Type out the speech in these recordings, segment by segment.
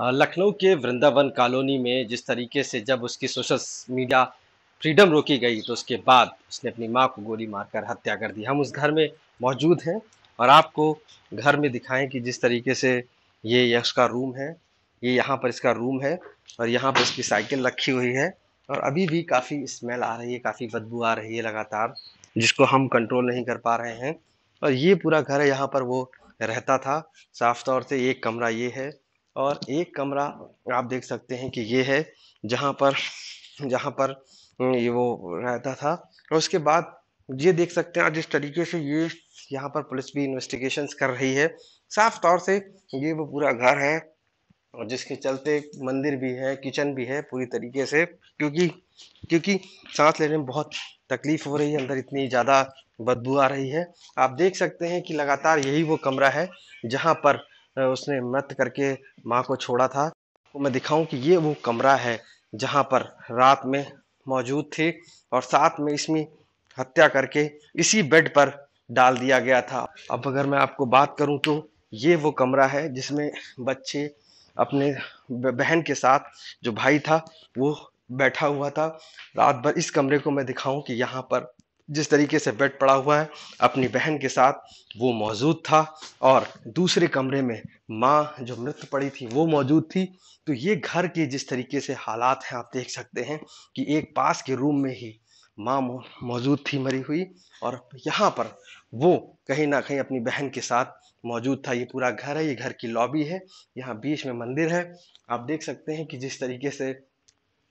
लखनऊ के वृंदावन कॉलोनी में जिस तरीके से जब उसकी सोशल मीडिया फ्रीडम रोकी गई तो उसके बाद उसने अपनी माँ को गोली मारकर हत्या कर दी हम उस घर में मौजूद हैं और आपको घर में दिखाएं कि जिस तरीके से ये यह उसका रूम है ये यहाँ पर इसका रूम है और यहाँ पर इसकी साइकिल रखी हुई है और अभी भी काफ़ी स्मेल आ रही है काफ़ी बदबू आ रही है लगातार जिसको हम कंट्रोल नहीं कर पा रहे हैं और ये पूरा घर है यहाँ पर वो रहता था साफ तौर से एक कमरा ये है और एक कमरा आप देख सकते हैं कि ये है जहाँ पर जहाँ पर हम्म, ये वो रहता था और उसके बाद ये देख सकते हैं आज जिस तरीके से ये यहाँ पर पुलिस भी इन्वेस्टिगेशन कर रही है साफ तौर से ये वो पूरा घर है और जिसके चलते मंदिर भी है किचन भी है पूरी तरीके से क्योंकि क्योंकि सांस लेने में बहुत तकलीफ हो रही है अंदर इतनी ज़्यादा बदबू आ रही है आप देख सकते हैं कि लगातार यही वो कमरा है जहाँ पर उसने मत करके माँ को छोड़ा था तो मैं दिखाऊं कि ये वो कमरा है जहाँ पर रात में मौजूद थे और साथ में इसमें हत्या करके इसी बेड पर डाल दिया गया था अब अगर मैं आपको बात करूं तो ये वो कमरा है जिसमें बच्चे अपने बहन के साथ जो भाई था वो बैठा हुआ था रात भर इस कमरे को मैं दिखाऊं कि यहाँ पर जिस तरीके से बेड पड़ा हुआ है अपनी बहन के साथ वो मौजूद था और दूसरे कमरे में माँ जो मृत पड़ी थी वो मौजूद थी तो ये घर के जिस तरीके से हालात हैं आप देख सकते हैं कि एक पास के रूम में ही माँ मौजूद थी मरी हुई और यहाँ पर वो कहीं ना कहीं अपनी बहन के साथ मौजूद था ये पूरा घर है ये घर की लॉबी है यहाँ बीच में मंदिर है आप देख सकते हैं कि जिस तरीके से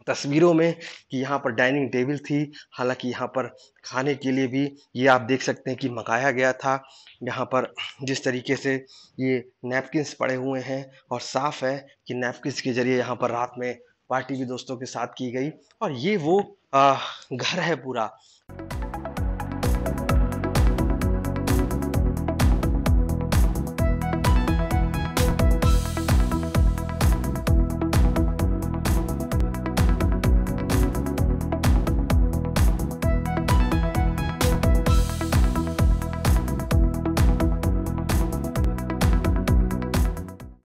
तस्वीरों में कि यहाँ पर डाइनिंग टेबल थी हालांकि यहाँ पर खाने के लिए भी ये आप देख सकते हैं कि मंगाया गया था यहाँ पर जिस तरीके से ये नैपकिन्स पड़े हुए हैं और साफ़ है कि नैपकिन्स के ज़रिए यहाँ पर रात में पार्टी भी दोस्तों के साथ की गई और ये वो आ, घर है पूरा